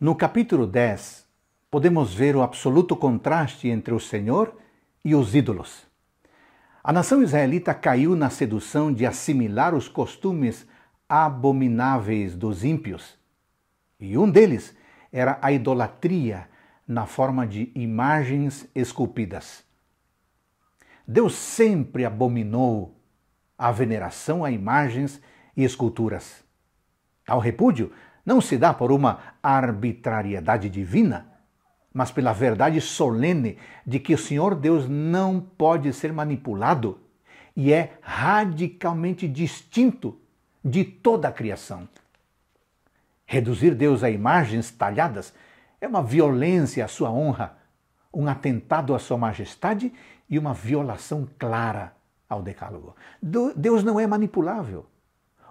No capítulo 10, podemos ver o absoluto contraste entre o Senhor e os ídolos. A nação israelita caiu na sedução de assimilar os costumes abomináveis dos ímpios. E um deles era a idolatria na forma de imagens esculpidas. Deus sempre abominou a veneração a imagens e esculturas. Ao repúdio não se dá por uma arbitrariedade divina, mas pela verdade solene de que o Senhor Deus não pode ser manipulado e é radicalmente distinto de toda a criação. Reduzir Deus a imagens talhadas é uma violência à sua honra, um atentado à sua majestade e uma violação clara ao decálogo. Deus não é manipulável.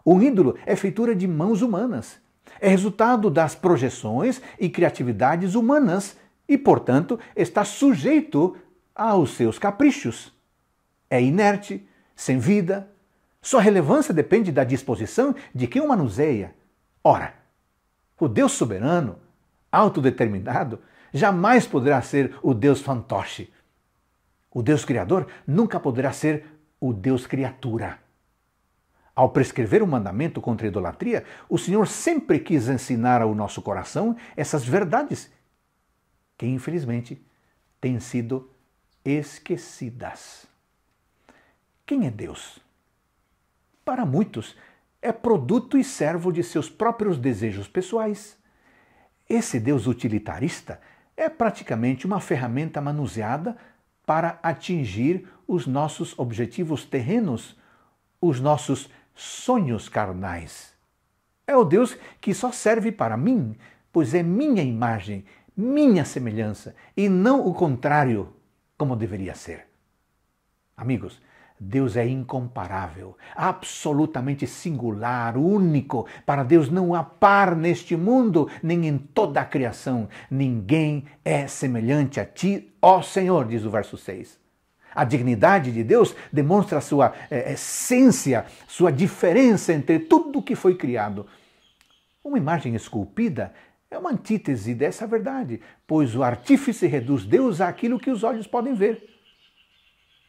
Um ídolo é feitura de mãos humanas é resultado das projeções e criatividades humanas e, portanto, está sujeito aos seus caprichos. É inerte, sem vida. Sua relevância depende da disposição de quem o manuseia. Ora, o Deus soberano, autodeterminado, jamais poderá ser o Deus fantoche. O Deus criador nunca poderá ser o Deus criatura. Ao prescrever o um mandamento contra a idolatria, o Senhor sempre quis ensinar ao nosso coração essas verdades que, infelizmente, têm sido esquecidas. Quem é Deus? Para muitos, é produto e servo de seus próprios desejos pessoais. Esse Deus utilitarista é praticamente uma ferramenta manuseada para atingir os nossos objetivos terrenos, os nossos sonhos carnais. É o Deus que só serve para mim, pois é minha imagem, minha semelhança e não o contrário, como deveria ser. Amigos, Deus é incomparável, absolutamente singular, único. Para Deus não há par neste mundo, nem em toda a criação. Ninguém é semelhante a ti, ó Senhor, diz o verso 6. A dignidade de Deus demonstra sua eh, eh, essência, sua diferença entre tudo o que foi criado. Uma imagem esculpida é uma antítese dessa verdade, pois o artífice reduz Deus àquilo que os olhos podem ver.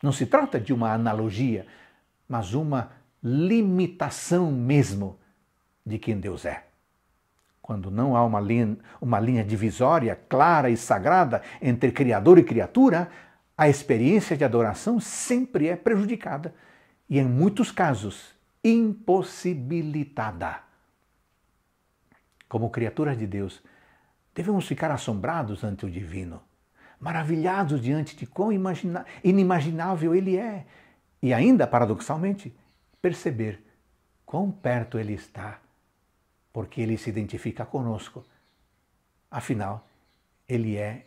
Não se trata de uma analogia, mas uma limitação mesmo de quem Deus é. Quando não há uma linha, uma linha divisória clara e sagrada entre Criador e criatura, a experiência de adoração sempre é prejudicada e, em muitos casos, impossibilitada. Como criaturas de Deus, devemos ficar assombrados ante o divino, maravilhados diante de quão inimaginável ele é e, ainda paradoxalmente, perceber quão perto ele está, porque ele se identifica conosco. Afinal, ele é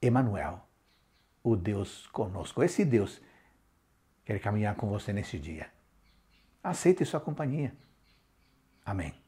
Emanuel o Deus conosco. Esse Deus quer caminhar com você nesse dia. Aceite sua companhia. Amém.